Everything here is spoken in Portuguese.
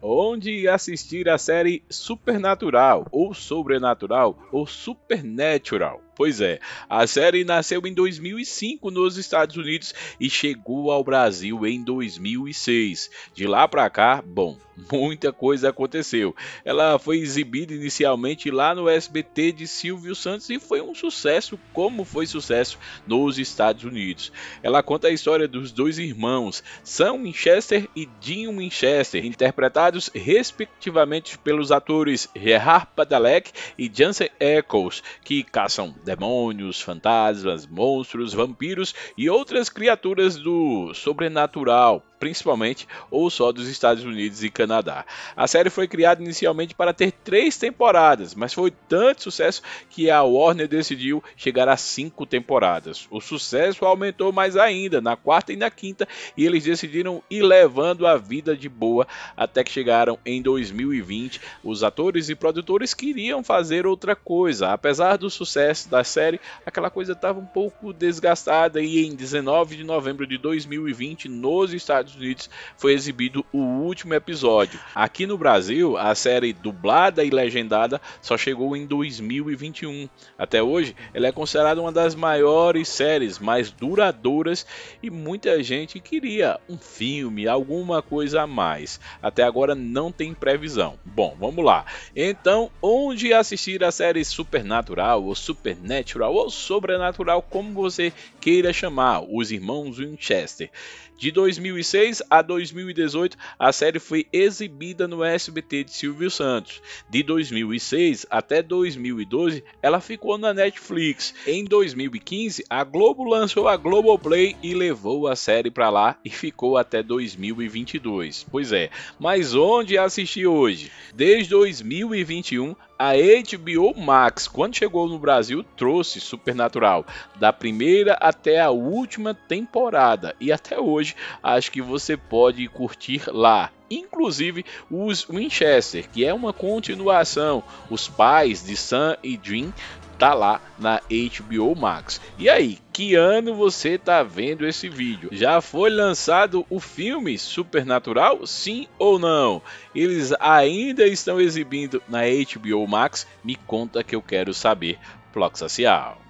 onde assistir a série Supernatural, ou Sobrenatural, ou Supernatural. Pois é, a série nasceu em 2005 nos Estados Unidos e chegou ao Brasil em 2006. De lá para cá, bom, muita coisa aconteceu. Ela foi exibida inicialmente lá no SBT de Silvio Santos e foi um sucesso, como foi sucesso nos Estados Unidos. Ela conta a história dos dois irmãos, Sam Winchester e Dean Winchester, interpretados respectivamente pelos atores Gerard Padalecki e Jansen Eccles, que caçam demônios, fantasmas, monstros, vampiros e outras criaturas do sobrenatural principalmente, ou só dos Estados Unidos e Canadá. A série foi criada inicialmente para ter três temporadas, mas foi tanto sucesso que a Warner decidiu chegar a cinco temporadas. O sucesso aumentou mais ainda na quarta e na quinta, e eles decidiram ir levando a vida de boa até que chegaram em 2020. Os atores e produtores queriam fazer outra coisa, apesar do sucesso da série, aquela coisa estava um pouco desgastada, e em 19 de novembro de 2020, nos Estados Estados Unidos foi exibido o último episódio. Aqui no Brasil, a série dublada e legendada só chegou em 2021. Até hoje, ela é considerada uma das maiores séries, mais duradouras e muita gente queria um filme, alguma coisa a mais. Até agora não tem previsão. Bom, vamos lá. Então, onde assistir a série Supernatural ou Supernatural ou Sobrenatural, como você queira chamar, Os Irmãos Winchester. De 2006 2006 a 2018, a série foi exibida no SBT de Silvio Santos. De 2006 até 2012, ela ficou na Netflix. Em 2015, a Globo lançou a Globoplay e levou a série para lá e ficou até 2022. Pois é, mas onde assistir hoje? Desde 2021, a HBO Max, quando chegou no Brasil, trouxe Supernatural, da primeira até a última temporada. E até hoje, acho que você pode curtir lá inclusive os Winchester, que é uma continuação. Os pais de Sam e Dream tá lá na HBO Max. E aí, que ano você tá vendo esse vídeo? Já foi lançado o filme Supernatural? Sim ou não? Eles ainda estão exibindo na HBO Max? Me conta que eu quero saber. Bloco Social.